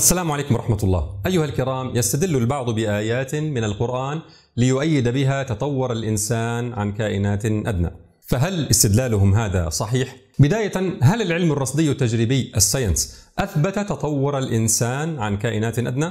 السلام عليكم ورحمة الله. أيها الكرام، يستدل البعض بآيات من القرآن ليؤيد بها تطور الإنسان عن كائنات أدنى. فهل استدلالهم هذا صحيح؟ بداية، هل العلم الرصدي التجريبي الساينس أثبت تطور الإنسان عن كائنات أدنى؟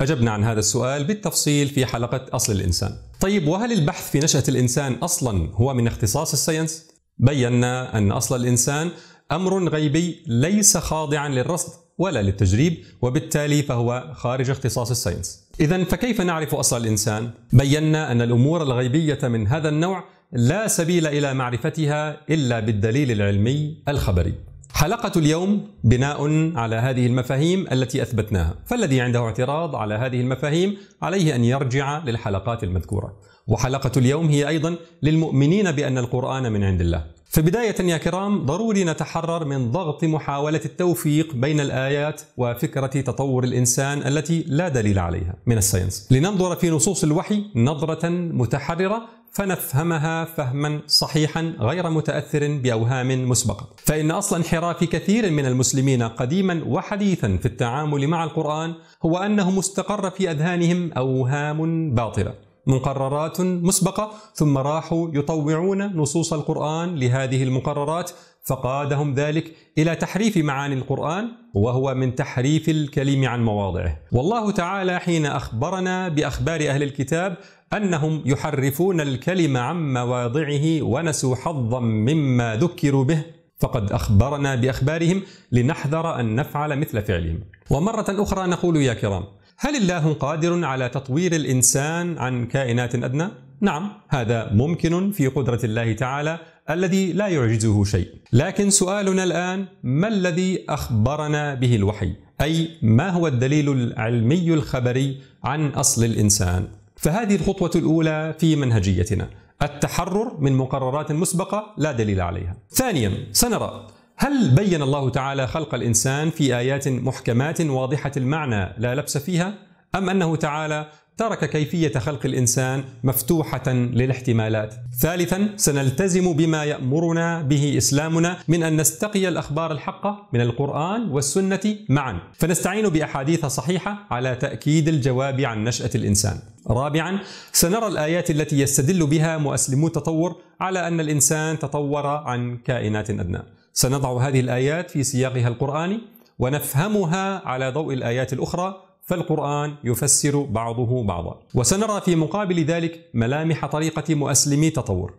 أجبنا عن هذا السؤال بالتفصيل في حلقة أصل الإنسان. طيب وهل البحث في نشأة الإنسان أصلاً هو من اختصاص الساينس؟ بينا أن أصل الإنسان أمر غيبي ليس خاضعاً للرصد ولا للتجريب وبالتالي فهو خارج اختصاص الساينس إذا فكيف نعرف أصل الإنسان؟ بينا أن الأمور الغيبية من هذا النوع لا سبيل إلى معرفتها إلا بالدليل العلمي الخبري حلقة اليوم بناء على هذه المفاهيم التي أثبتناها، فالذي عنده اعتراض على هذه المفاهيم عليه أن يرجع للحلقات المذكورة. وحلقة اليوم هي أيضا للمؤمنين بأن القرآن من عند الله، فبداية يا كرام ضروري نتحرر من ضغط محاولة التوفيق بين الآيات وفكرة تطور الإنسان التي لا دليل عليها من الساينس لننظر في نصوص الوحي نظرة متحررة فنفهمها فهما صحيحا غير متاثر باوهام مسبقه. فان اصل انحراف كثير من المسلمين قديما وحديثا في التعامل مع القران هو انه مستقر في اذهانهم اوهام باطله. مقررات مسبقة ثم راحوا يطوعون نصوص القرآن لهذه المقررات فقادهم ذلك إلى تحريف معاني القرآن وهو من تحريف الكلم عن مواضعه والله تعالى حين أخبرنا بأخبار أهل الكتاب أنهم يحرفون الكلم عن مواضعه ونسوا حظا مما ذكروا به فقد أخبرنا بأخبارهم لنحذر أن نفعل مثل فعلهم ومرة أخرى نقول يا كرام هل الله قادر على تطوير الإنسان عن كائنات أدنى؟ نعم هذا ممكن في قدرة الله تعالى الذي لا يعجزه شيء لكن سؤالنا الآن ما الذي أخبرنا به الوحي؟ أي ما هو الدليل العلمي الخبري عن أصل الإنسان؟ فهذه الخطوة الأولى في منهجيتنا التحرر من مقررات مسبقة لا دليل عليها. ثانيا سنرى هل بين الله تعالى خلق الانسان في ايات محكمات واضحه المعنى لا لبس فيها ام انه تعالى ترك كيفيه خلق الانسان مفتوحه للاحتمالات. ثالثا سنلتزم بما يامرنا به اسلامنا من ان نستقي الاخبار الحقه من القران والسنه معا، فنستعين باحاديث صحيحه على تاكيد الجواب عن نشاه الانسان. رابعا سنرى الايات التي يستدل بها مؤسلمو التطور على ان الانسان تطور عن كائنات ادنى. سنضع هذه الآيات في سياقها القرآني ونفهمها على ضوء الآيات الأخرى فالقرآن يفسر بعضه بعضا وسنرى في مقابل ذلك ملامح طريقة مؤسلمي تطور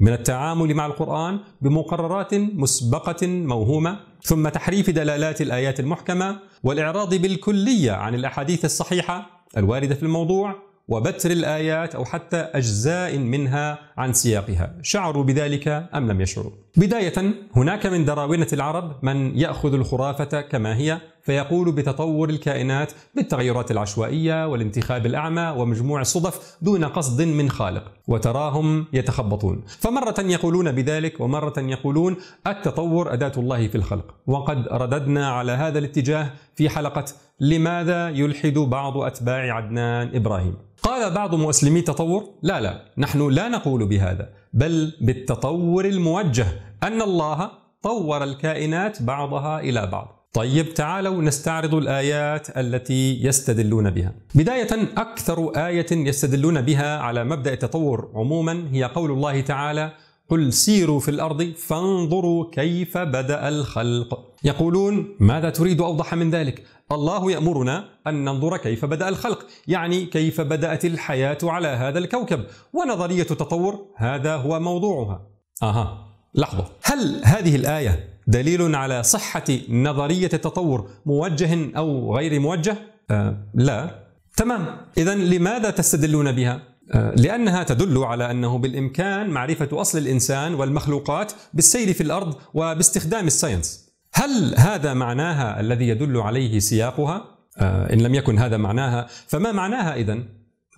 من التعامل مع القرآن بمقررات مسبقة موهومة ثم تحريف دلالات الآيات المحكمة والإعراض بالكلية عن الأحاديث الصحيحة الواردة في الموضوع وبتر الآيات أو حتى أجزاء منها عن سياقها شعروا بذلك أم لم يشعروا بداية هناك من دراونة العرب من يأخذ الخرافة كما هي فيقول بتطور الكائنات بالتغيرات العشوائية والانتخاب الأعمى ومجموع الصدف دون قصد من خالق وتراهم يتخبطون فمرة يقولون بذلك ومرة يقولون التطور أداة الله في الخلق وقد رددنا على هذا الاتجاه في حلقة لماذا يلحد بعض أتباع عدنان إبراهيم قال بعض مسلمي التطور لا لا نحن لا نقول بهذا بل بالتطور الموجه ان الله طور الكائنات بعضها الى بعض. طيب تعالوا نستعرض الايات التي يستدلون بها. بدايه اكثر ايه يستدلون بها على مبدا التطور عموما هي قول الله تعالى: قل سيروا في الأرض فانظروا كيف بدأ الخلق يقولون ماذا تريد أوضح من ذلك؟ الله يأمرنا أن ننظر كيف بدأ الخلق يعني كيف بدأت الحياة على هذا الكوكب ونظرية التطور هذا هو موضوعها أها لحظة هل هذه الآية دليل على صحة نظرية التطور موجه أو غير موجه؟ آه لا تمام إذا لماذا تستدلون بها؟ لأنها تدل على أنه بالإمكان معرفة أصل الإنسان والمخلوقات بالسير في الأرض وباستخدام الساينس هل هذا معناها الذي يدل عليه سياقها؟ آه، إن لم يكن هذا معناها فما معناها إذن؟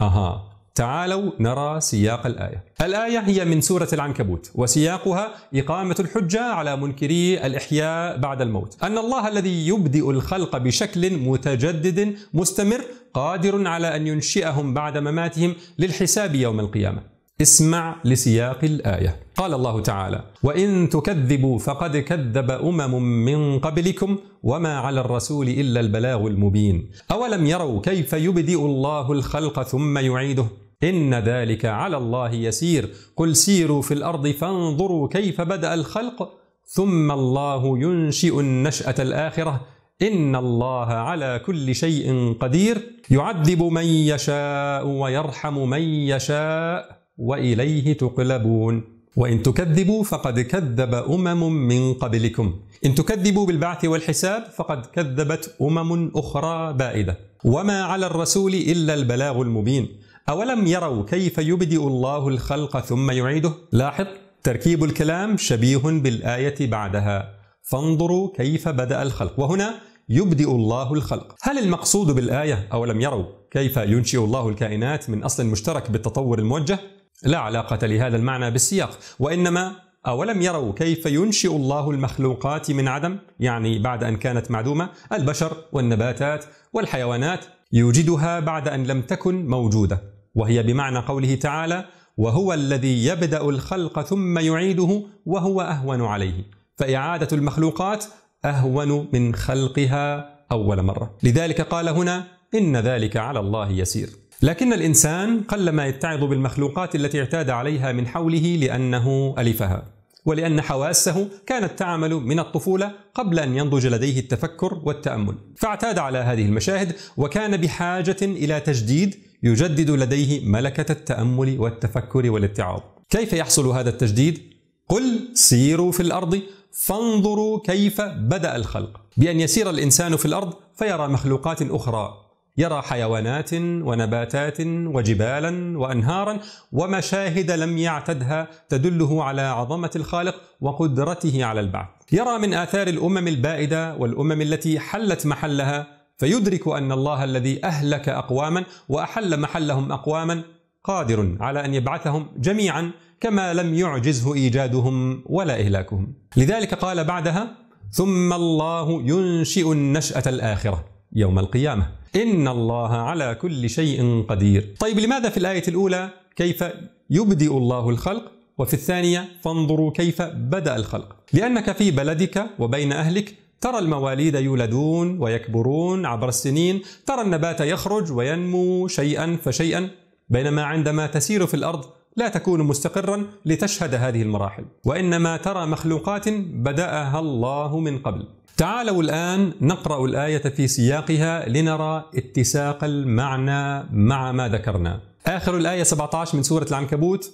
أها تعالوا نرى سياق الآية. الآية هي من سورة العنكبوت، وسياقها إقامة الحجة على منكري الإحياء بعد الموت. أن الله الذي يبدئ الخلق بشكل متجدد مستمر قادر على أن ينشئهم بعد مماتهم للحساب يوم القيامة. اسمع لسياق الآية. قال الله تعالى: "وإن تكذبوا فقد كذب أمم من قبلكم وما على الرسول إلا البلاغ المبين، أولم يروا كيف يبدئ الله الخلق ثم يعيده" إن ذلك على الله يسير قل سيروا في الأرض فانظروا كيف بدأ الخلق ثم الله ينشئ النشأة الآخرة إن الله على كل شيء قدير يعذب من يشاء ويرحم من يشاء وإليه تقلبون وإن تكذبوا فقد كذب أمم من قبلكم إن تكذبوا بالبعث والحساب فقد كذبت أمم أخرى بائدة وما على الرسول إلا البلاغ المبين أولم يروا كيف يبدئ الله الخلق ثم يعيده؟ لاحظ تركيب الكلام شبيه بالآية بعدها فانظروا كيف بدأ الخلق وهنا يبدئ الله الخلق هل المقصود بالآية أولم يروا كيف ينشئ الله الكائنات من أصل مشترك بالتطور الموجه؟ لا علاقة لهذا المعنى بالسياق وإنما أولم يروا كيف ينشئ الله المخلوقات من عدم يعني بعد أن كانت معدومة البشر والنباتات والحيوانات يوجدها بعد أن لم تكن موجودة وهي بمعنى قوله تعالى وهو الذي يبدا الخلق ثم يعيده وهو اهون عليه فاعاده المخلوقات اهون من خلقها اول مره لذلك قال هنا ان ذلك على الله يسير لكن الانسان قلما يتعظ بالمخلوقات التي اعتاد عليها من حوله لانه الفها ولان حواسه كانت تعمل من الطفوله قبل ان ينضج لديه التفكر والتامل فاعتاد على هذه المشاهد وكان بحاجه الى تجديد يجدد لديه ملكة التأمل والتفكر والاتعاظ. كيف يحصل هذا التجديد؟ قل سيروا في الأرض فانظروا كيف بدأ الخلق، بأن يسير الإنسان في الأرض فيرى مخلوقات أخرى، يرى حيوانات ونباتات وجبالا وأنهارا ومشاهد لم يعتدها تدله على عظمة الخالق وقدرته على البعث. يرى من آثار الأمم البائدة والأمم التي حلت محلها فيدرك أن الله الذي أهلك أقواما وأحل محلهم أقواما قادر على أن يبعثهم جميعا كما لم يعجزه إيجادهم ولا إهلاكهم لذلك قال بعدها ثم الله ينشئ النشأة الآخرة يوم القيامة إن الله على كل شيء قدير طيب لماذا في الآية الأولى كيف يبدئ الله الخلق وفي الثانية فانظروا كيف بدأ الخلق لأنك في بلدك وبين أهلك ترى المواليد يولدون ويكبرون عبر السنين ترى النبات يخرج وينمو شيئا فشيئا بينما عندما تسير في الارض لا تكون مستقرا لتشهد هذه المراحل وانما ترى مخلوقات بداها الله من قبل تعالوا الان نقرا الايه في سياقها لنرى اتساق المعنى مع ما ذكرنا اخر الايه 17 من سوره العنكبوت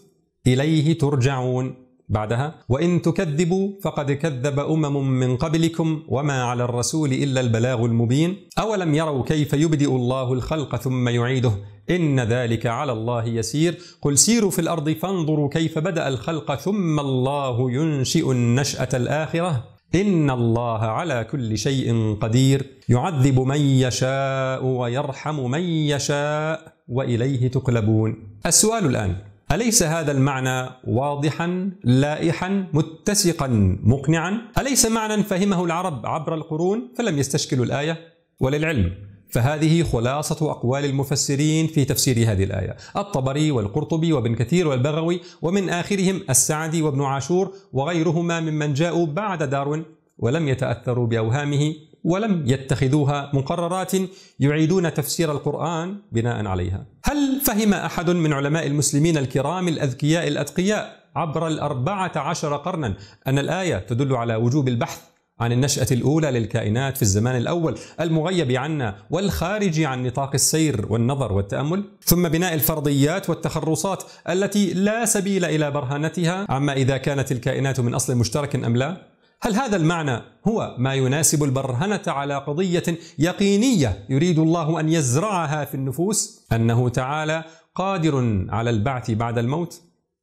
اليه ترجعون بعدها وإن تكذبوا فقد كذب أمم من قبلكم وما على الرسول إلا البلاغ المبين أولم يروا كيف يبدئ الله الخلق ثم يعيده إن ذلك على الله يسير قل سيروا في الأرض فانظروا كيف بدأ الخلق ثم الله ينشئ النشأة الآخرة إن الله على كل شيء قدير يعذب من يشاء ويرحم من يشاء وإليه تقلبون السؤال الآن أليس هذا المعنى واضحا لائحا متسقا مقنعا؟ أليس معنى فهمه العرب عبر القرون فلم يستشكلوا الآية؟ وللعلم فهذه خلاصة أقوال المفسرين في تفسير هذه الآية الطبري والقرطبي وابن كثير والبغوي ومن آخرهم السعدي وابن عاشور وغيرهما ممن جاءوا بعد داروين ولم يتأثروا بأوهامه ولم يتخذوها مقررات يعيدون تفسير القرآن بناء عليها. هل فهم أحد من علماء المسلمين الكرام الأذكياء الأتقياء عبر الأربعة عشر قرنا أن الآية تدل على وجوب البحث عن النشأة الأولى للكائنات في الزمان الأول المغيب عنا والخارج عن نطاق السير والنظر والتأمل ثم بناء الفرضيات والتخرصات التي لا سبيل إلى برهانتها عما إذا كانت الكائنات من أصل مشترك أم لا هل هذا المعنى هو ما يناسب البرهنة على قضية يقينية يريد الله أن يزرعها في النفوس أنه تعالى قادر على البعث بعد الموت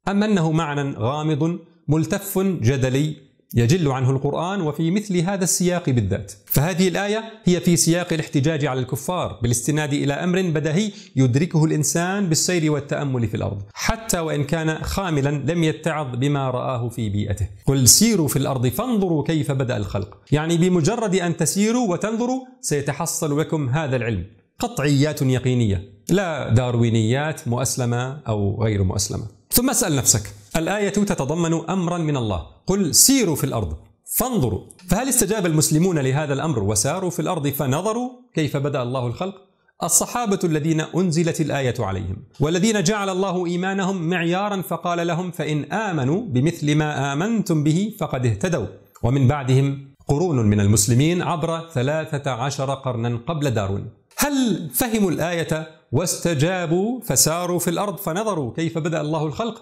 أم أنه معنى غامض ملتف جدلي يجل عنه القرآن وفي مثل هذا السياق بالذات. فهذه الآية هي في سياق الاحتجاج على الكفار بالاستناد إلى أمر بدهي يدركه الإنسان بالسير والتأمل في الأرض، حتى وإن كان خاملا لم يتعظ بما رآه في بيئته. قل سيروا في الأرض فانظروا كيف بدأ الخلق، يعني بمجرد أن تسيروا وتنظروا سيتحصل لكم هذا العلم. قطعيات يقينية، لا داروينيات مؤسلمة أو غير مؤسلمة. ثم اسأل نفسك الآية تتضمن أمرا من الله قل سيروا في الأرض فانظروا فهل استجاب المسلمون لهذا الأمر وساروا في الأرض فنظروا كيف بدأ الله الخلق؟ الصحابة الذين أنزلت الآية عليهم والذين جعل الله إيمانهم معيارا فقال لهم فإن آمنوا بمثل ما آمنتم به فقد اهتدوا ومن بعدهم قرون من المسلمين عبر ثلاثة عشر قرنا قبل دارون هل فهموا الآية واستجابوا فساروا في الأرض فنظروا كيف بدأ الله الخلق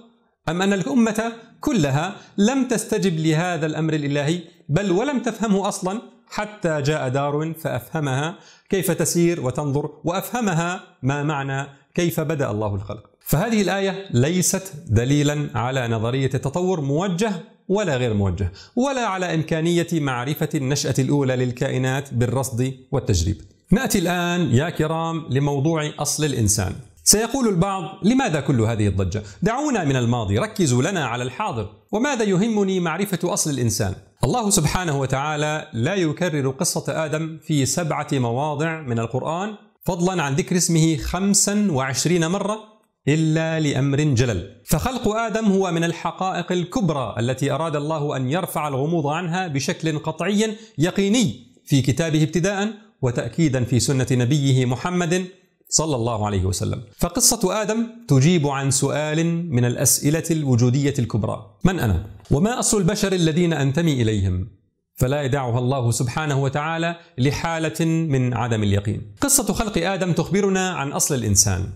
أم أن الأمة كلها لم تستجب لهذا الأمر الإلهي بل ولم تفهمه أصلا حتى جاء داروين فأفهمها كيف تسير وتنظر وأفهمها ما معنى كيف بدأ الله الخلق فهذه الآية ليست دليلا على نظرية التطور موجه ولا غير موجه ولا على إمكانية معرفة النشأة الأولى للكائنات بالرصد والتجريب نأتي الآن يا كرام لموضوع أصل الإنسان سيقول البعض لماذا كل هذه الضجة؟ دعونا من الماضي ركزوا لنا على الحاضر وماذا يهمني معرفة أصل الإنسان؟ الله سبحانه وتعالى لا يكرر قصة آدم في سبعة مواضع من القرآن فضلا عن ذكر اسمه خمسا وعشرين مرة إلا لأمر جلل فخلق آدم هو من الحقائق الكبرى التي أراد الله أن يرفع الغموض عنها بشكل قطعي يقيني في كتابه ابتداء وتأكيدا في سنة نبيه محمد صلى الله عليه وسلم. فقصة آدم تجيب عن سؤال من الأسئلة الوجودية الكبرى: من أنا؟ وما أصل البشر الذين أنتمي إليهم؟ فلا يدعها الله سبحانه وتعالى لحالة من عدم اليقين. قصة خلق آدم تخبرنا عن أصل الإنسان،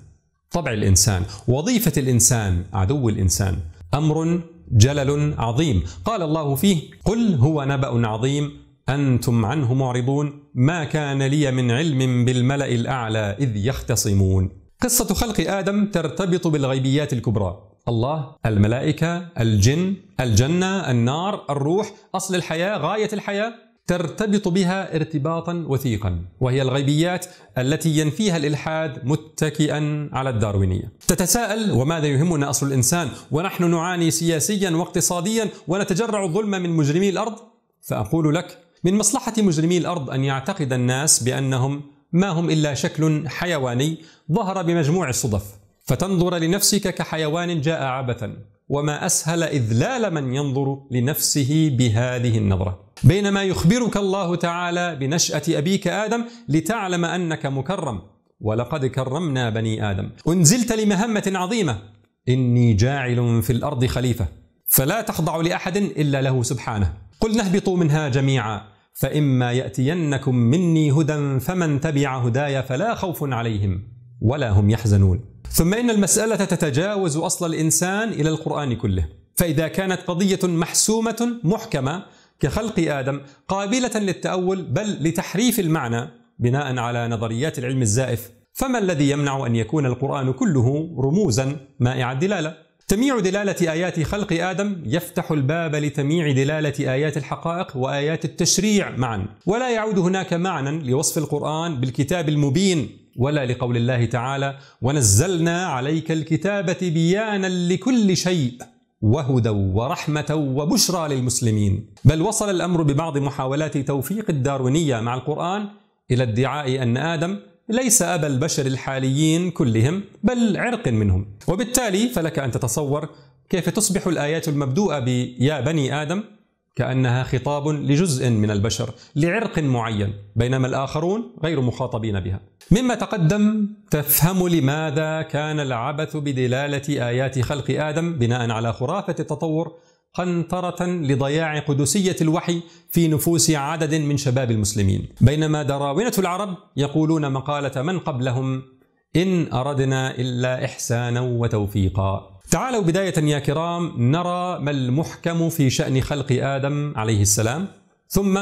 طبع الإنسان، وظيفة الإنسان، عدو الإنسان، أمر جلل عظيم، قال الله فيه: قل هو نبأ عظيم أنتم عنه معرضون ما كان لي من علم بالملأ الأعلى إذ يختصمون قصة خلق آدم ترتبط بالغيبيات الكبرى الله الملائكة الجن الجنة النار الروح أصل الحياة غاية الحياة ترتبط بها ارتباطا وثيقا وهي الغيبيات التي ينفيها الالحاد متكئا على الداروينيه. تتساءل وماذا يهمنا اصل الانسان ونحن نعاني سياسيا واقتصاديا ونتجرع الظلم من مجرمي الارض؟ فاقول لك من مصلحة مجرمي الأرض أن يعتقد الناس بأنهم ما هم إلا شكل حيواني ظهر بمجموع الصدف فتنظر لنفسك كحيوان جاء عبثا وما أسهل إذلال من ينظر لنفسه بهذه النظرة بينما يخبرك الله تعالى بنشأة أبيك آدم لتعلم أنك مكرم ولقد كرمنا بني آدم أنزلت لمهمة عظيمة إني جاعل في الأرض خليفة فلا تخضع لأحد إلا له سبحانه قل نهبطوا منها جميعا فإما يأتينكم مني هدى فمن تبع هداي فلا خوف عليهم ولا هم يحزنون ثم إن المسألة تتجاوز أصل الإنسان إلى القرآن كله فإذا كانت قضية محسومة محكمة كخلق آدم قابلة للتأول بل لتحريف المعنى بناء على نظريات العلم الزائف فما الذي يمنع أن يكون القرآن كله رموزا مائع الدلالة؟ تميع دلالة آيات خلق آدم يفتح الباب لتميع دلالة آيات الحقائق وآيات التشريع معا، ولا يعود هناك معنى لوصف القرآن بالكتاب المبين ولا لقول الله تعالى: ونزلنا عليك الكتابة بيانا لكل شيء وهدى ورحمة وبشرى للمسلمين، بل وصل الأمر ببعض محاولات توفيق الدارونية مع القرآن إلى ادعاء أن آدم ليس أبا البشر الحاليين كلهم بل عرق منهم وبالتالي فلك أن تتصور كيف تصبح الآيات المبدوءة بيا بني آدم كأنها خطاب لجزء من البشر لعرق معين بينما الآخرون غير مخاطبين بها مما تقدم تفهم لماذا كان العبث بدلالة آيات خلق آدم بناء على خرافة التطور قنطرة لضياع قدسية الوحي في نفوس عدد من شباب المسلمين، بينما دراونة العرب يقولون مقالة من قبلهم: إن أردنا إلا إحسانا وتوفيقا. تعالوا بداية يا كرام نرى ما المحكم في شأن خلق آدم عليه السلام، ثم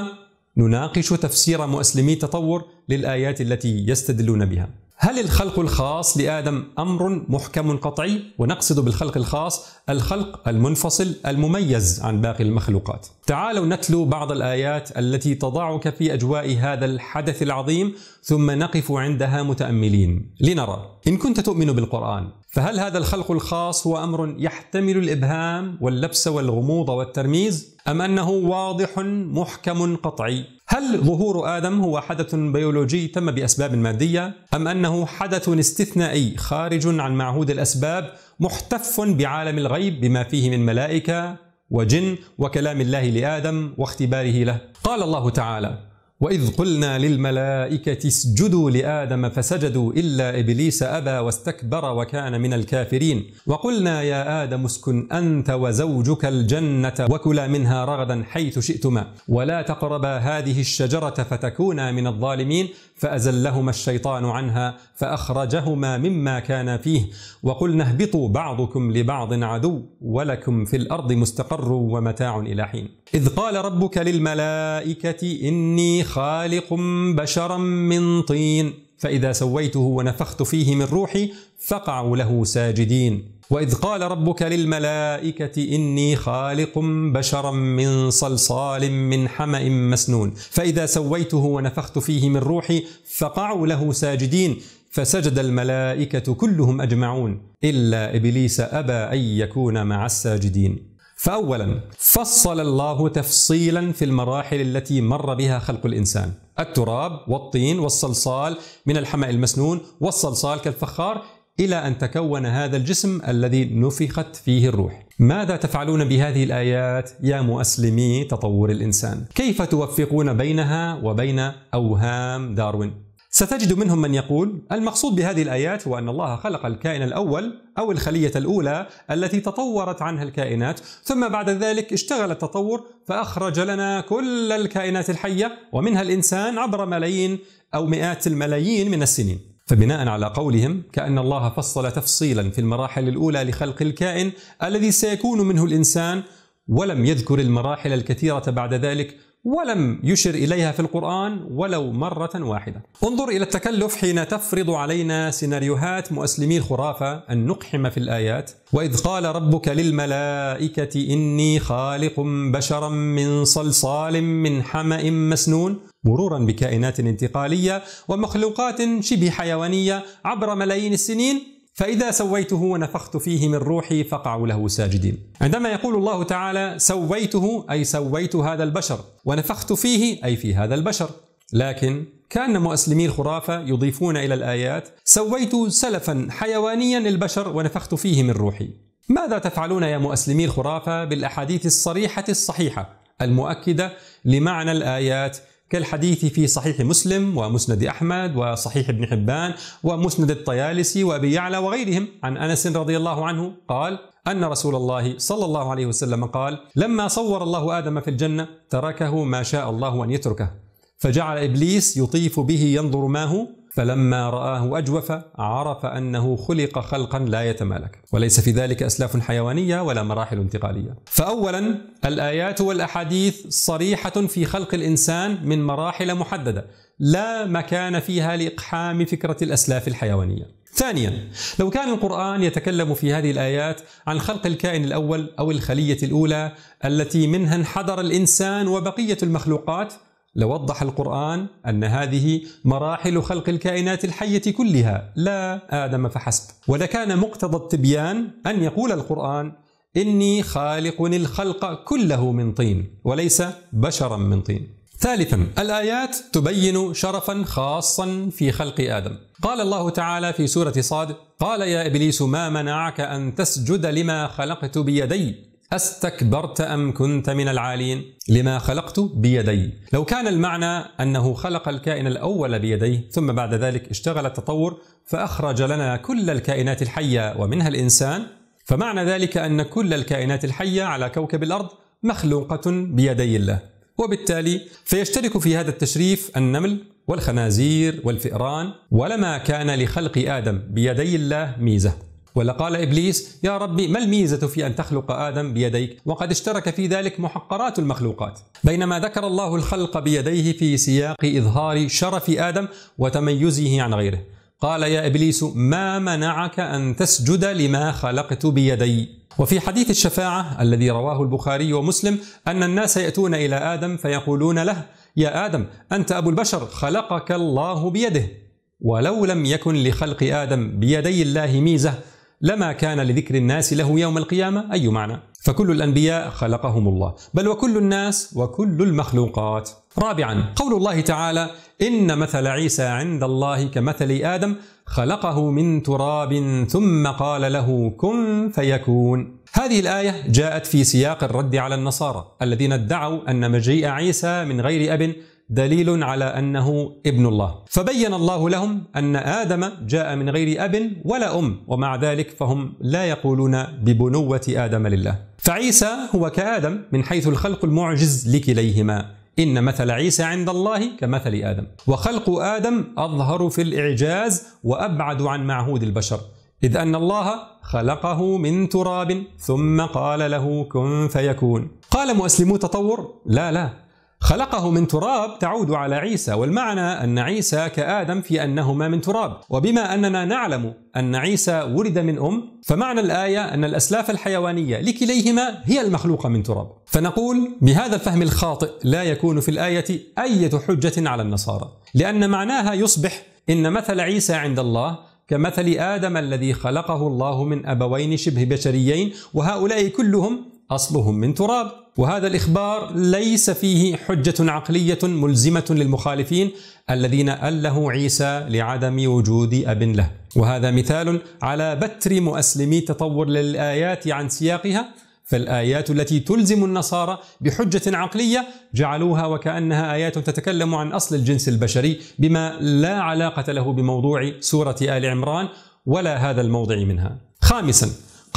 نناقش تفسير مؤسلمي التطور للآيات التي يستدلون بها. هل الخلق الخاص لآدم أمر محكم قطعي؟ ونقصد بالخلق الخاص الخلق المنفصل المميز عن باقي المخلوقات. تعالوا نتلو بعض الآيات التي تضعك في أجواء هذا الحدث العظيم ثم نقف عندها متأملين لنرى إن كنت تؤمن بالقرآن فهل هذا الخلق الخاص هو أمر يحتمل الإبهام واللبس والغموض والترميز أم أنه واضح محكم قطعي هل ظهور آدم هو حدث بيولوجي تم بأسباب مادية أم أنه حدث استثنائي خارج عن معهود الأسباب محتف بعالم الغيب بما فيه من ملائكة وجن وكلام الله لآدم واختباره له قال الله تعالى وإذ قلنا للملائكة اسجدوا لآدم فسجدوا إلا إبليس أبى واستكبر وكان من الكافرين وقلنا يا آدم اسكن أنت وزوجك الجنة وكلا منها رغدا حيث شئتما ولا تقربا هذه الشجرة فتكونا من الظالمين فأزلهما الشيطان عنها فأخرجهما مما كان فيه وقلنا اهبطوا بعضكم لبعض عدو ولكم في الأرض مستقر ومتاع إلى حين إذ قال ربك للملائكة إني خالق بشرا من طين فإذا سويته ونفخت فيه من روحي فقعوا له ساجدين وإذ قال ربك للملائكة إني خالق بشرا من صلصال من حمأ مسنون فإذا سويته ونفخت فيه من روحي فقعوا له ساجدين فسجد الملائكة كلهم أجمعون إلا إبليس أبى أن يكون مع الساجدين فأولا فصل الله تفصيلا في المراحل التي مر بها خلق الإنسان التراب والطين والصلصال من الحمأ المسنون والصلصال كالفخار إلى أن تكون هذا الجسم الذي نفخت فيه الروح ماذا تفعلون بهذه الآيات يا مؤسلمي تطور الإنسان؟ كيف توفقون بينها وبين أوهام داروين؟ ستجد منهم من يقول المقصود بهذه الآيات هو أن الله خلق الكائن الأول أو الخلية الأولى التي تطورت عنها الكائنات ثم بعد ذلك اشتغل التطور فأخرج لنا كل الكائنات الحية ومنها الإنسان عبر ملايين أو مئات الملايين من السنين فبناء على قولهم كأن الله فصل تفصيلا في المراحل الأولى لخلق الكائن الذي سيكون منه الإنسان ولم يذكر المراحل الكثيرة بعد ذلك ولم يشر اليها في القران ولو مره واحده. انظر الى التكلف حين تفرض علينا سيناريوهات مؤسلمي الخرافه ان نقحم في الايات واذ قال ربك للملائكه اني خالق بشرا من صلصال من حما مسنون مرورا بكائنات انتقاليه ومخلوقات شبه حيوانيه عبر ملايين السنين فإذا سويته ونفخت فيه من روحي فقعوا له ساجدين. عندما يقول الله تعالى سويته أي سويت هذا البشر، ونفخت فيه أي في هذا البشر، لكن كان مؤسلمي الخرافة يضيفون إلى الآيات سويت سلفا حيوانيا للبشر ونفخت فيه من روحي. ماذا تفعلون يا مؤسلمي الخرافة بالأحاديث الصريحة الصحيحة المؤكدة لمعنى الآيات كالحديث في صحيح مسلم ومسند أحمد وصحيح ابن حبان ومسند الطيالسي وأبي يعلى وغيرهم عن أنس رضي الله عنه قال أن رسول الله صلى الله عليه وسلم قال لما صور الله آدم في الجنة تركه ما شاء الله أن يتركه فجعل إبليس يطيف به ينظر ما هو فلما رآه أجوف عرف أنه خلق خلقا لا يتمالك وليس في ذلك أسلاف حيوانية ولا مراحل انتقالية فأولا الآيات والأحاديث صريحة في خلق الإنسان من مراحل محددة لا مكان فيها لإقحام فكرة الأسلاف الحيوانية ثانيا لو كان القرآن يتكلم في هذه الآيات عن خلق الكائن الأول أو الخلية الأولى التي منها انحدر الإنسان وبقية المخلوقات لوضح القرآن أن هذه مراحل خلق الكائنات الحية كلها لا آدم فحسب ولكان مقتضى التبيان أن يقول القرآن إني خالق الخلق كله من طين وليس بشرا من طين ثالثا الآيات تبين شرفا خاصا في خلق آدم قال الله تعالى في سورة صاد قال يا إبليس ما منعك أن تسجد لما خلقت بيدي أستكبرت أم كنت من العالين لما خلقت بيدي لو كان المعنى أنه خلق الكائن الأول بيديه ثم بعد ذلك اشتغل التطور فأخرج لنا كل الكائنات الحية ومنها الإنسان فمعنى ذلك أن كل الكائنات الحية على كوكب الأرض مخلوقة بيدي الله وبالتالي فيشترك في هذا التشريف النمل والخنازير والفئران ولما كان لخلق آدم بيدي الله ميزة ولقال إبليس يا ربي ما الميزة في أن تخلق آدم بيديك وقد اشترك في ذلك محقرات المخلوقات بينما ذكر الله الخلق بيديه في سياق إظهار شرف آدم وتميزه عن غيره قال يا إبليس ما منعك أن تسجد لما خلقت بيدي وفي حديث الشفاعة الذي رواه البخاري ومسلم أن الناس يأتون إلى آدم فيقولون له يا آدم أنت أبو البشر خلقك الله بيده ولو لم يكن لخلق آدم بيدي الله ميزة لما كان لذكر الناس له يوم القيامة أي معنى فكل الأنبياء خلقهم الله بل وكل الناس وكل المخلوقات رابعا قول الله تعالى إن مثل عيسى عند الله كمثل آدم خلقه من تراب ثم قال له كن فيكون هذه الآية جاءت في سياق الرد على النصارى الذين ادعوا أن مجيء عيسى من غير أب دليل على انه ابن الله فبين الله لهم ان ادم جاء من غير اب ولا ام ومع ذلك فهم لا يقولون ببنوه ادم لله فعيسى هو كادم من حيث الخلق المعجز لكليهما إن مثل عيسى عند الله كمثل آدم وخلق آدم أظهر في الإعجاز وأبعد عن معهود البشر إذ أن الله خلقه من تراب ثم قال له كن فيكون قال مؤسلمو تطور لا لا خلقه من تراب تعود على عيسى والمعنى أن عيسى كآدم في أنهما من تراب وبما أننا نعلم أن عيسى ولد من أم فمعنى الآية أن الأسلاف الحيوانية لكليهما هي المخلوقة من تراب فنقول بهذا الفهم الخاطئ لا يكون في الآية أية حجة على النصارى لأن معناها يصبح إن مثل عيسى عند الله كمثل آدم الذي خلقه الله من أبوين شبه بشريين وهؤلاء كلهم اصلهم من تراب وهذا الاخبار ليس فيه حجه عقليه ملزمه للمخالفين الذين اله عيسى لعدم وجود اب له وهذا مثال على بتر مؤسلمي تطور للايات عن سياقها فالآيات التي تلزم النصارى بحجة عقلية جعلوها وكأنها آيات تتكلم عن أصل الجنس البشري بما لا علاقة له بموضوع سورة آل عمران ولا هذا الموضع منها. خامسا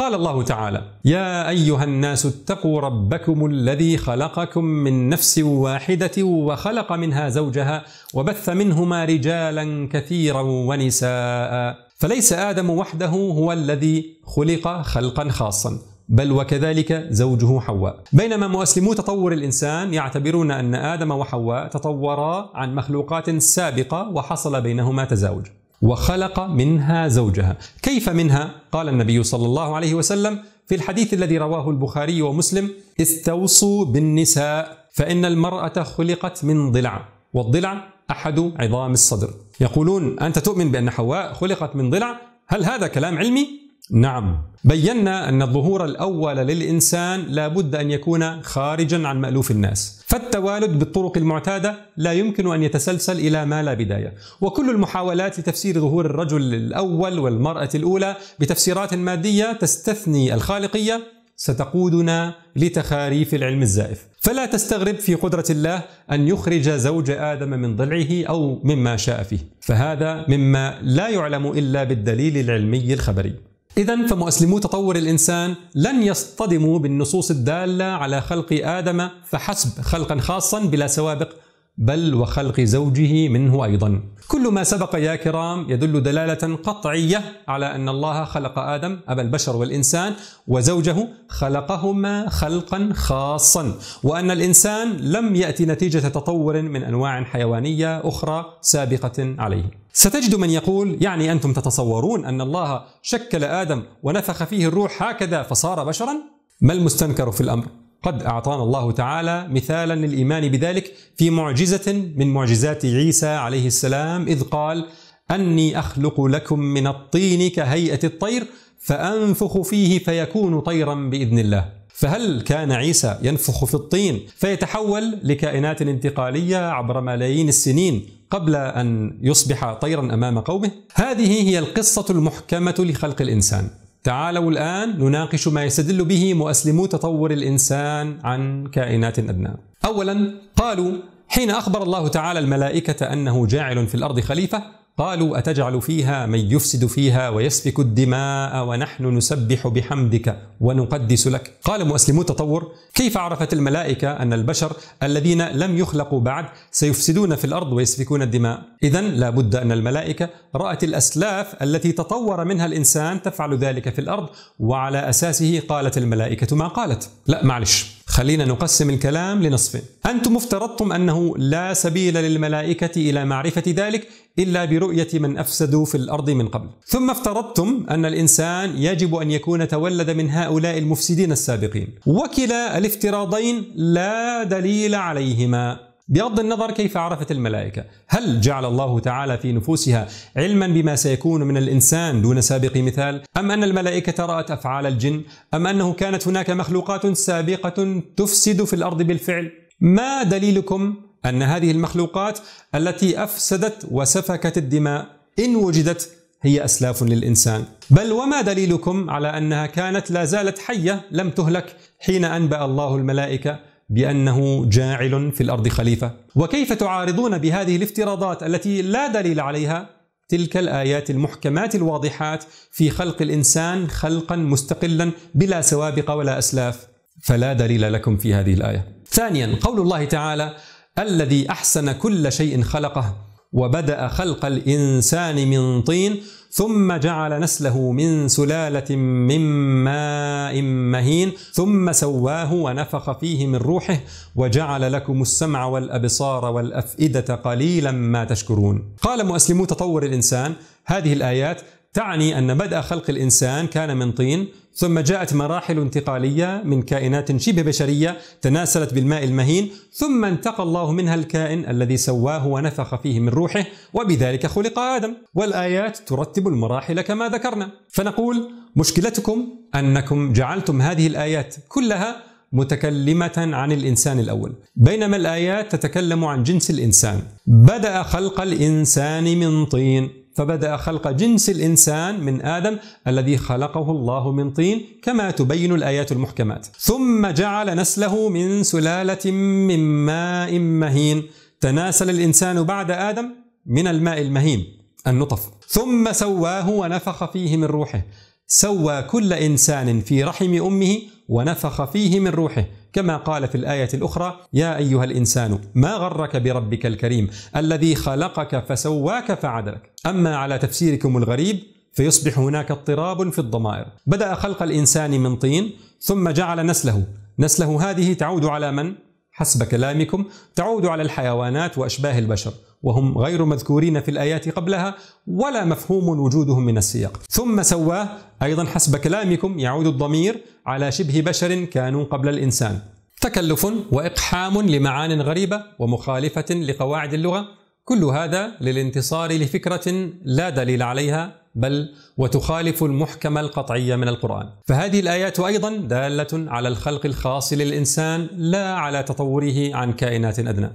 قال الله تعالى: يا ايها الناس اتقوا ربكم الذي خلقكم من نفس واحده وخلق منها زوجها وبث منهما رجالا كثيرا ونساء فليس ادم وحده هو الذي خلق خلقا خاصا بل وكذلك زوجه حواء بينما مؤسلمو تطور الإنسان يعتبرون أن آدم وحواء تطورا عن مخلوقات سابقة وحصل بينهما تزاوج وخلق منها زوجها كيف منها قال النبي صلى الله عليه وسلم في الحديث الذي رواه البخاري ومسلم استوصوا بالنساء فإن المرأة خلقت من ضلع والضلع أحد عظام الصدر يقولون أنت تؤمن بأن حواء خلقت من ضلع هل هذا كلام علمي؟ نعم بينا أن الظهور الأول للإنسان لابد أن يكون خارجا عن مألوف الناس فالتوالد بالطرق المعتادة لا يمكن أن يتسلسل إلى ما لا بداية وكل المحاولات لتفسير ظهور الرجل الأول والمرأة الأولى بتفسيرات مادية تستثني الخالقية ستقودنا لتخاريف العلم الزائف فلا تستغرب في قدرة الله أن يخرج زوج آدم من ضلعه أو مما شاء فيه فهذا مما لا يعلم إلا بالدليل العلمي الخبري إذا فمؤسلمو تطور الإنسان لن يصطدموا بالنصوص الدالة على خلق آدم فحسب خلقا خاصا بلا سوابق بل وخلق زوجه منه أيضا كل ما سبق يا كرام يدل دلالة قطعية على أن الله خلق آدم أبا البشر والإنسان وزوجه خلقهما خلقا خاصا وأن الإنسان لم يأتي نتيجة تطور من أنواع حيوانية أخرى سابقة عليه ستجد من يقول يعني أنتم تتصورون أن الله شكل آدم ونفخ فيه الروح هكذا فصار بشرا؟ ما المستنكر في الأمر؟ قد أعطانا الله تعالى مثالا للإيمان بذلك في معجزة من معجزات عيسى عليه السلام إذ قال أني أخلق لكم من الطين كهيئة الطير فأنفخ فيه فيكون طيرا بإذن الله فهل كان عيسى ينفخ في الطين فيتحول لكائنات انتقاليه عبر ملايين السنين قبل ان يصبح طيرا امام قومه؟ هذه هي القصه المحكمه لخلق الانسان. تعالوا الان نناقش ما يستدل به مؤسلمو تطور الانسان عن كائنات ادنى. اولا قالوا حين اخبر الله تعالى الملائكه انه جاعل في الارض خليفه قالوا أتجعل فيها من يفسد فيها ويسفك الدماء ونحن نسبح بحمدك ونقدس لك قال مؤسلمو التطور كيف عرفت الملائكة أن البشر الذين لم يخلقوا بعد سيفسدون في الأرض ويسفكون الدماء إذا لا بد أن الملائكة رأت الأسلاف التي تطور منها الإنسان تفعل ذلك في الأرض وعلى أساسه قالت الملائكة ما قالت لا معلش خلينا نقسم الكلام لنصفين أنتم افترضتم أنه لا سبيل للملائكة إلى معرفة ذلك إلا برؤية من أفسدوا في الأرض من قبل ثم افترضتم أن الإنسان يجب أن يكون تولد من هؤلاء المفسدين السابقين وكلا الافتراضين لا دليل عليهما بغض النظر كيف عرفت الملائكة هل جعل الله تعالى في نفوسها علما بما سيكون من الإنسان دون سابق مثال أم أن الملائكة رأت أفعال الجن أم أنه كانت هناك مخلوقات سابقة تفسد في الأرض بالفعل ما دليلكم أن هذه المخلوقات التي أفسدت وسفكت الدماء إن وجدت هي أسلاف للإنسان بل وما دليلكم على أنها كانت لا زالت حية لم تهلك حين أنبأ الله الملائكة بأنه جاعل في الأرض خليفة وكيف تعارضون بهذه الافتراضات التي لا دليل عليها تلك الآيات المحكمات الواضحات في خلق الإنسان خلقا مستقلا بلا سوابق ولا أسلاف فلا دليل لكم في هذه الآية ثانيا قول الله تعالى الذي أحسن كل شيء خلقه وبدأ خلق الإنسان من طين ثم جعل نسله من سلالة من ماء مهين ثم سواه ونفخ فيه من روحه وجعل لكم السمع والأبصار والأفئدة قليلا ما تشكرون قال مؤسلمو تطور الإنسان هذه الآيات تعني أن بدء خلق الإنسان كان من طين ثم جاءت مراحل انتقالية من كائنات شبه بشرية تناسلت بالماء المهين ثم انتقى الله منها الكائن الذي سواه ونفخ فيه من روحه وبذلك خلق آدم والآيات ترتب المراحل كما ذكرنا فنقول مشكلتكم أنكم جعلتم هذه الآيات كلها متكلمة عن الإنسان الأول بينما الآيات تتكلم عن جنس الإنسان بدأ خلق الإنسان من طين فبدأ خلق جنس الإنسان من آدم الذي خلقه الله من طين كما تبين الآيات المحكمات ثم جعل نسله من سلالة من ماء مهين تناسل الإنسان بعد آدم من الماء المهين النطف ثم سواه ونفخ فيه من روحه سوى كل إنسان في رحم أمه ونفخ فيه من روحه كما قال في الآية الأخرى يا أيها الإنسان ما غرك بربك الكريم الذي خلقك فسواك فعدلك أما على تفسيركم الغريب فيصبح هناك اضطراب في الضمائر بدأ خلق الإنسان من طين ثم جعل نسله نسله هذه تعود على من؟ حسب كلامكم تعود على الحيوانات وأشباه البشر وهم غير مذكورين في الآيات قبلها ولا مفهوم وجودهم من السياق ثم سواه أيضا حسب كلامكم يعود الضمير على شبه بشر كانوا قبل الإنسان تكلف وإقحام لمعان غريبة ومخالفة لقواعد اللغة كل هذا للانتصار لفكرة لا دليل عليها بل وتخالف المحكم القطعي من القرآن فهذه الآيات أيضا دالة على الخلق الخاص للإنسان لا على تطوره عن كائنات أدنى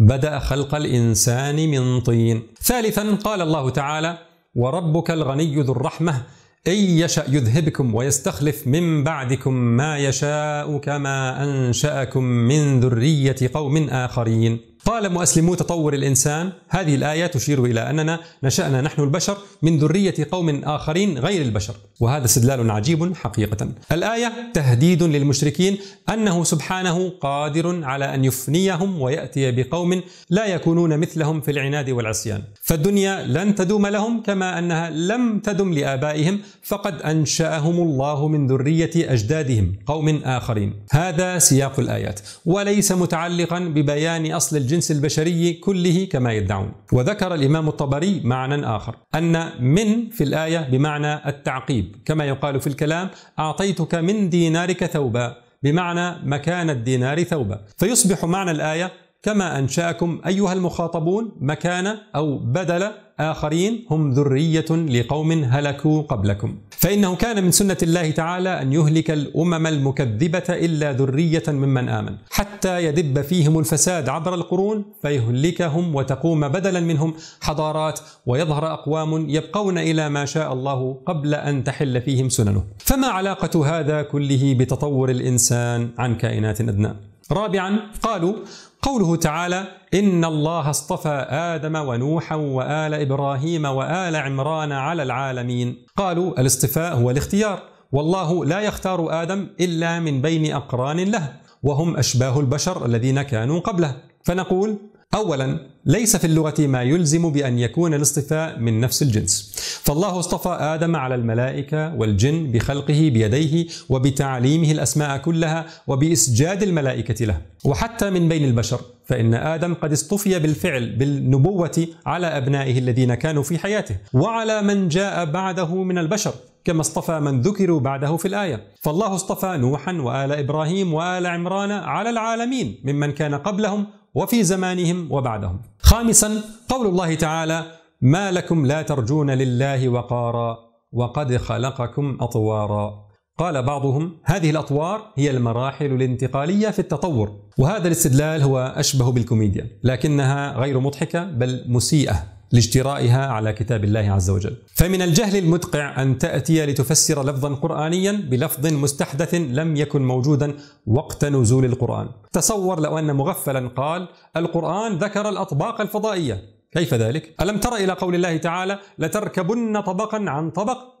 بدأ خلق الإنسان من طين. ثالثا قال الله تعالى: وربك الغني ذو الرحمة إن يشأ يذهبكم ويستخلف من بعدكم ما يشاء كما أنشأكم من ذرية قوم آخرين. قال مؤسلمو تطور الإنسان هذه الآية تشير إلى أننا نشأنا نحن البشر من ذرية قوم آخرين غير البشر وهذا استدلال عجيب حقيقة الآية تهديد للمشركين أنه سبحانه قادر على أن يفنيهم ويأتي بقوم لا يكونون مثلهم في العناد والعصيان فالدنيا لن تدوم لهم كما أنها لم تدم لآبائهم فقد أنشأهم الله من ذرية أجدادهم قوم آخرين هذا سياق الآيات وليس متعلقا ببيان أصل الجنس الجنس البشري كله كما يدعون وذكر الإمام الطبري معنى آخر أن من في الآية بمعنى التعقيب كما يقال في الكلام أعطيتك من دينارك ثوبا بمعنى مكان الدينار ثوبا فيصبح معنى الآية كما أنشأكم أيها المخاطبون مكان أو بدل آخرين هم ذرية لقوم هلكوا قبلكم فإنه كان من سنة الله تعالى أن يهلك الأمم المكذبة إلا ذرية ممن آمن حتى يدب فيهم الفساد عبر القرون فيهلكهم وتقوم بدلا منهم حضارات ويظهر أقوام يبقون إلى ما شاء الله قبل أن تحل فيهم سننه فما علاقة هذا كله بتطور الإنسان عن كائنات أدنى رابعا قالوا قوله تعالى إن الله اصطفى آدم ونوحا وآل إبراهيم وآل عمران على العالمين قالوا الاصطفاء هو الاختيار والله لا يختار آدم إلا من بين أقران له وهم أشباه البشر الذين كانوا قبله فنقول أولا ليس في اللغة ما يلزم بأن يكون الاصطفاء من نفس الجنس فالله اصطفى آدم على الملائكة والجن بخلقه بيديه وبتعليمه الأسماء كلها وبإسجاد الملائكة له وحتى من بين البشر فإن آدم قد اصطفي بالفعل بالنبوة على أبنائه الذين كانوا في حياته وعلى من جاء بعده من البشر كما اصطفى من ذكروا بعده في الآية فالله اصطفى نوحا وآل إبراهيم وآل عمران على العالمين ممن كان قبلهم وفي زمانهم وبعدهم خامسا قول الله تعالى ما لكم لا ترجون لله وقارا وقد خلقكم أطوارا قال بعضهم هذه الأطوار هي المراحل الانتقالية في التطور وهذا الاستدلال هو أشبه بالكوميديا لكنها غير مضحكة بل مسيئة لاجترائها على كتاب الله عز وجل. فمن الجهل المدقع ان تاتي لتفسر لفظا قرانيا بلفظ مستحدث لم يكن موجودا وقت نزول القران. تصور لو ان مغفلا قال: القران ذكر الاطباق الفضائيه. كيف ذلك؟ الم تر الى قول الله تعالى: لتركبن طبقا عن طبق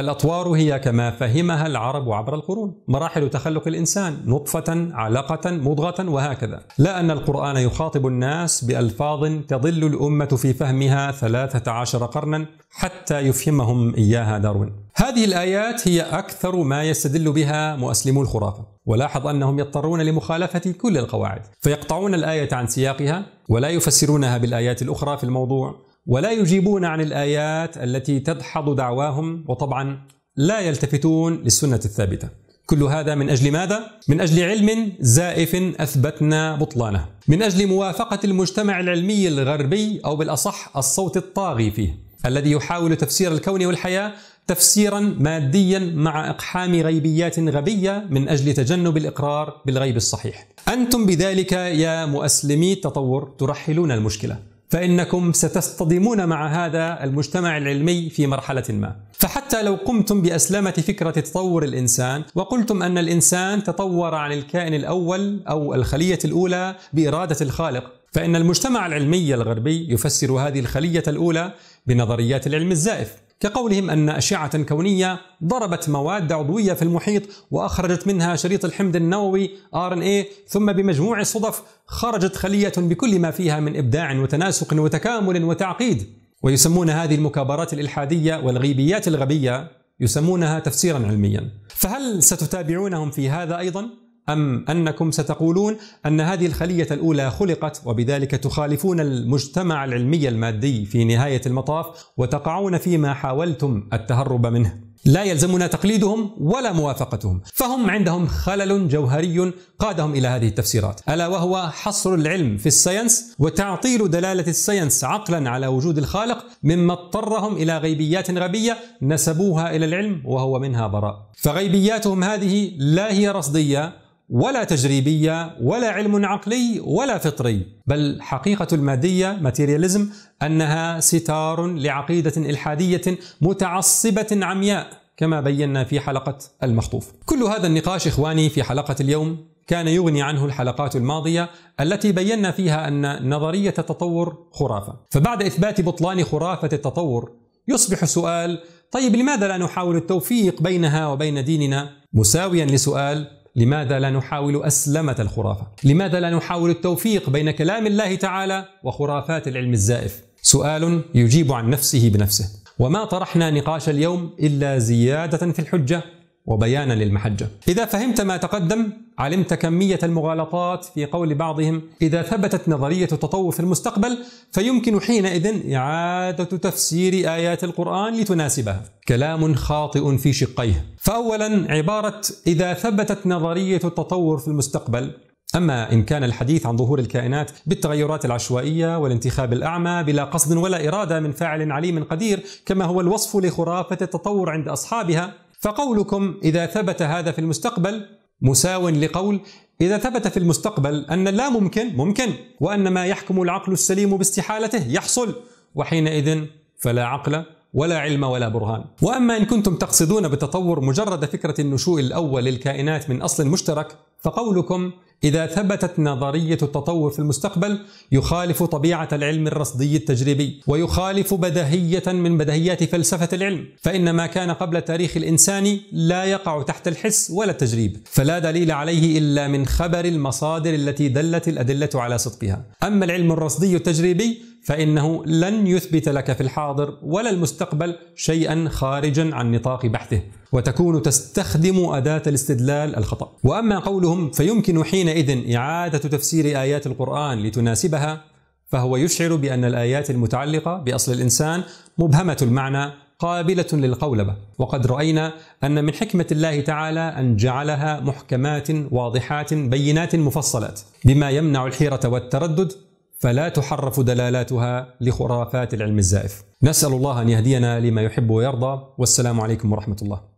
الأطوار هي كما فهمها العرب عبر القرون مراحل تخلق الإنسان نطفة علقة مضغة وهكذا لا أن القرآن يخاطب الناس بألفاظ تظل الأمة في فهمها 13 قرنا حتى يفهمهم إياها داروين هذه الآيات هي أكثر ما يستدل بها مؤسلمو الخرافة ولاحظ أنهم يضطرون لمخالفة كل القواعد فيقطعون الآية عن سياقها ولا يفسرونها بالآيات الأخرى في الموضوع ولا يجيبون عن الآيات التي تدحض دعواهم وطبعا لا يلتفتون للسنة الثابتة كل هذا من أجل ماذا؟ من أجل علم زائف أثبتنا بطلانه من أجل موافقة المجتمع العلمي الغربي أو بالأصح الصوت الطاغي فيه الذي يحاول تفسير الكون والحياة تفسيرا ماديا مع اقحام غيبيات غبيه من اجل تجنب الاقرار بالغيب الصحيح. انتم بذلك يا مؤسلمي التطور ترحلون المشكله، فانكم ستصطدمون مع هذا المجتمع العلمي في مرحله ما. فحتى لو قمتم باسلمه فكره تطور الانسان وقلتم ان الانسان تطور عن الكائن الاول او الخليه الاولى باراده الخالق، فان المجتمع العلمي الغربي يفسر هذه الخليه الاولى بنظريات العلم الزائف. كقولهم أن أشعة كونية ضربت مواد عضوية في المحيط وأخرجت منها شريط الحمض النووي RNA إيه، ثم بمجموع الصدف خرجت خلية بكل ما فيها من إبداع وتناسق وتكامل وتعقيد ويسمون هذه المكابرات الإلحادية والغيبيات الغبية يسمونها تفسيرا علميا فهل ستتابعونهم في هذا أيضا؟ أم أنكم ستقولون أن هذه الخلية الأولى خلقت وبذلك تخالفون المجتمع العلمي المادي في نهاية المطاف وتقعون فيما حاولتم التهرب منه لا يلزمنا تقليدهم ولا موافقتهم فهم عندهم خلل جوهري قادهم إلى هذه التفسيرات ألا وهو حصر العلم في الساينس وتعطيل دلالة الساينس عقلا على وجود الخالق مما اضطرهم إلى غيبيات غبية نسبوها إلى العلم وهو منها براء فغيبياتهم هذه لا هي رصدية ولا تجريبية ولا علم عقلي ولا فطري بل حقيقة المادية ماتيرياليزم أنها ستار لعقيدة إلحادية متعصبة عمياء كما بينا في حلقة المخطوف كل هذا النقاش إخواني في حلقة اليوم كان يغني عنه الحلقات الماضية التي بينا فيها أن نظرية التطور خرافة فبعد إثبات بطلان خرافة التطور يصبح سؤال طيب لماذا لا نحاول التوفيق بينها وبين ديننا مساويا لسؤال لماذا لا نحاول أسلمة الخرافة؟ لماذا لا نحاول التوفيق بين كلام الله تعالى وخرافات العلم الزائف؟ سؤال يجيب عن نفسه بنفسه وما طرحنا نقاش اليوم إلا زيادة في الحجة وبيانا للمحجة إذا فهمت ما تقدم علمت كمية المغالطات في قول بعضهم إذا ثبتت نظرية التطور في المستقبل فيمكن حينئذ إعادة تفسير آيات القرآن لتناسبها كلام خاطئ في شقيه فأولا عبارة إذا ثبتت نظرية التطور في المستقبل أما إن كان الحديث عن ظهور الكائنات بالتغيرات العشوائية والانتخاب الأعمى بلا قصد ولا إرادة من فاعل عليم قدير كما هو الوصف لخرافة التطور عند أصحابها فقولكم إذا ثبت هذا في المستقبل مساو لقول إذا ثبت في المستقبل أن لا ممكن ممكن وأن ما يحكم العقل السليم باستحالته يحصل وحينئذ فلا عقل ولا علم ولا برهان وأما إن كنتم تقصدون بالتطور مجرد فكرة النشوء الأول للكائنات من أصل مشترك فقولكم إذا ثبتت نظرية التطور في المستقبل يخالف طبيعة العلم الرصدي التجريبي ويخالف بدهية من بدهيات فلسفة العلم فإن ما كان قبل التاريخ الإنساني لا يقع تحت الحس ولا التجريب فلا دليل عليه إلا من خبر المصادر التي دلت الأدلة على صدقها أما العلم الرصدي التجريبي فإنه لن يثبت لك في الحاضر ولا المستقبل شيئا خارجا عن نطاق بحثه وتكون تستخدم أداة الاستدلال الخطأ وأما قولهم فيمكن حينئذ إعادة تفسير آيات القرآن لتناسبها فهو يشعر بأن الآيات المتعلقة بأصل الإنسان مبهمة المعنى قابلة للقولبة وقد رأينا أن من حكمة الله تعالى أن جعلها محكمات واضحات بينات مفصلات بما يمنع الحيرة والتردد فلا تحرف دلالاتها لخرافات العلم الزائف. نسأل الله أن يهدينا لما يحب ويرضى والسلام عليكم ورحمة الله.